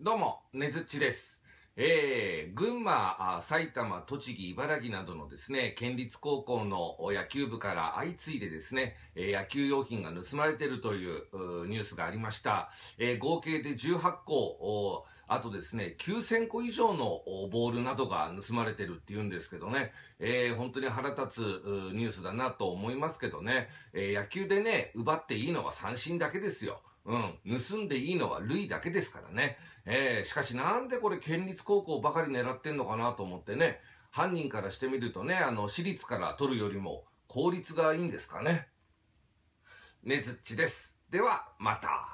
どうも、ねずっちです。えー、群馬、埼玉、栃木、茨城などのですね、県立高校の野球部から相次いでですね、野球用品が盗まれているというニュースがありました。えー、合計で18校、あとですね、9000個以上のボールなどが盗まれてるって言うんですけどね、えー、本当に腹立つニュースだなと思いますけどね、えー、野球でね、奪っていいのは三振だけですよ。うん。盗んでいいのは類だけですからね。えー、しかしなんでこれ県立高校ばかり狙ってんのかなと思ってね。犯人からしてみるとね、あの、私立から取るよりも、効率がいいんですかね。ねずっちです。では、また。